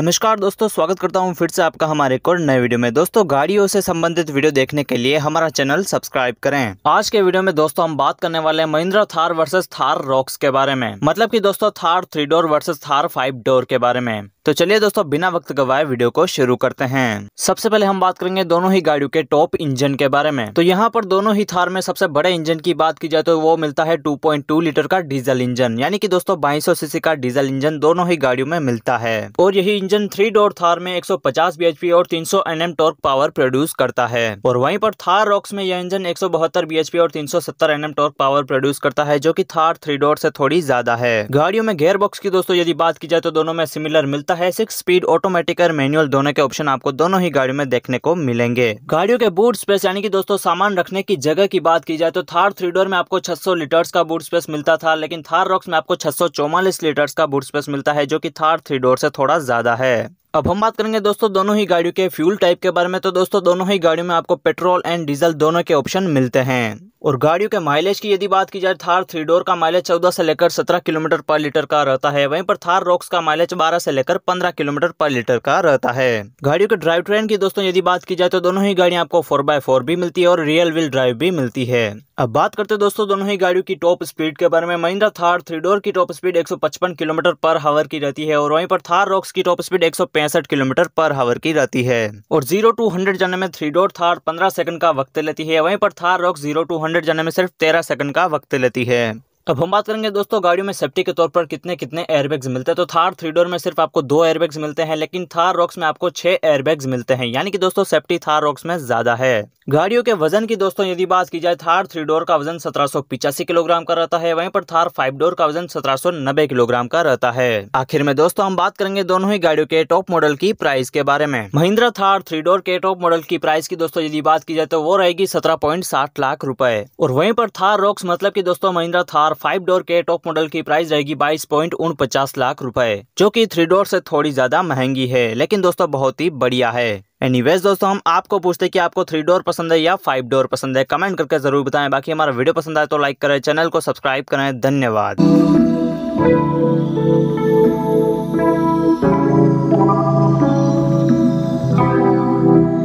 नमस्कार दोस्तों स्वागत करता हूं फिर से आपका हमारे एक और नए वीडियो में दोस्तों गाड़ियों से संबंधित वीडियो देखने के लिए हमारा चैनल सब्सक्राइब करें आज के वीडियो में दोस्तों हम बात करने वाले हैं महिंद्रा थार वर्सेस थार रॉक्स के बारे में मतलब कि दोस्तों Thar three door versus Thar five door के बारे में तो चलिए दोस्तों बिना वक्त गवाए वीडियो को शुरू करते हैं सबसे पहले हम बात करेंगे दोनों ही गाड़ियों के टॉप इंजन के बारे में तो यहाँ पर दोनों ही थार में सबसे बड़े इंजन की बात की जाए तो वो मिलता है 2.2 लीटर का डीजल इंजन यानी कि दोस्तों बाईस सीसी का डीजल इंजन दोनों ही गाड़ियों में मिलता है और यही इंजन थ्री डोर थार में एक सौ और तीन एनएम टॉर्क पावर प्रोड्यूस करता है और वहीं पर थार रॉक्स में यह इंजन एक सौ और तीन एनएम टॉर्क पावर प्रोड्यूस करता है जो की थार थ्री डोर से थोड़ी ज्यादा है गाड़ियों में गेयर बॉक्स की दोस्तों यदि बात की जाए तो दोनों में सिमिलर मिलता है सिक्स स्पीड ऑटोमेटिक और मैनुअल दोनों के ऑप्शन आपको दोनों ही गाड़ियों में देखने को मिलेंगे गाड़ियों के बूट स्पेस यानी कि दोस्तों सामान रखने की जगह की बात की जाए तो थार थ्री डोर में आपको 600 लीटर्स का बूट स्पेस मिलता था लेकिन थार रॉक्स में आपको छह लीटर्स का बूट स्पेस मिलता है जो की थार थ्री डोर से थोड़ा ज्यादा है अब हम बात करेंगे दोस्तों दोनों ही गाड़ियों के फ्यूल टाइप के बारे में तो दोस्तों दोनों ही गाड़ियों में आपको पेट्रोल एंड डीजल दोनों के ऑप्शन मिलते हैं और गाड़ियों के माइलेज की यदि बात की जाए थार थ्री डोर का माइलेज चौदह से लेकर सत्रह किलोमीटर पर लीटर का रहता है वहीं पर थार रॉक्स का माइलेज बारह से लेकर पंद्रह किलोमीटर पर लीटर का रहता है गाड़ियों के ड्राइव ट्रेन की दोस्तों यदि बात की जाए तो दोनों ही गाड़ियां आपको फोर बाय फोर भी मिलती है और रियल व्हील ड्राइव भी मिलती है अब बात करते हैं दोस्तों दोनों ही गाड़ियों की टॉप स्पीड के बारे में महिंद्रा थार थ्री डोर की top speed 155 kilometre per hour की रहती है और वहीं पर थार रॉक्स की top speed 165 kilometre per hour की रहती है और जीरो टू हंड्रेड जाने में थ्री डोर थार पंद्रह सेकंड का वक्त लेती है वहीं पर Thar Roxx zero to hundred जाने में सिर्फ तेरह सेकंड का वक्त लेती है अब हम बात करेंगे दोस्तों गाड़ियों में सेफ्टी के तौर पर कितने कितने एयरबैग्स मिलते हैं तो थार थ्री डोर में सिर्फ आपको दो एयरबैग्स मिलते हैं लेकिन थार रॉक्स में आपको छह एयरबैग्स मिलते हैं यानी कि दोस्तों सेफ्टी थार रॉक्स में ज्यादा है गाड़ियों के वजन की दोस्तों यदि बात की जाए थार थ्री डोर का वजन सत्रह किलोग्राम का रहता है वहीं पर थार फाइव डोर का वजन सत्रह किलोग्राम का रहता है आखिर में दोस्तों हम बात करेंगे दोनों ही गाड़ियों के टॉप मॉडल की प्राइस के बारे में महिंद्रा थार थ्री डोर के टॉप मॉडल की प्राइस की दोस्तों यदि बात की जाए तो वो रहेगी सत्रह लाख रूपये और वहीं पर थार रॉक्स मतलब की दोस्तों महिंद्रा थार फाइव डोर के टॉप मॉडल की प्राइस रहेगी बाईस पॉइंट पचास लाख रुपए जो कि थ्री डोर से थोड़ी ज्यादा महंगी है लेकिन दोस्तों बहुत ही बढ़िया है एनीवेज दोस्तों हम आपको पूछते हैं कि आपको थ्री डोर पसंद है या फाइव डोर पसंद है कमेंट करके जरूर बताएं बाकी हमारा वीडियो पसंद आए तो लाइक करें चैनल को सब्सक्राइब करें धन्यवाद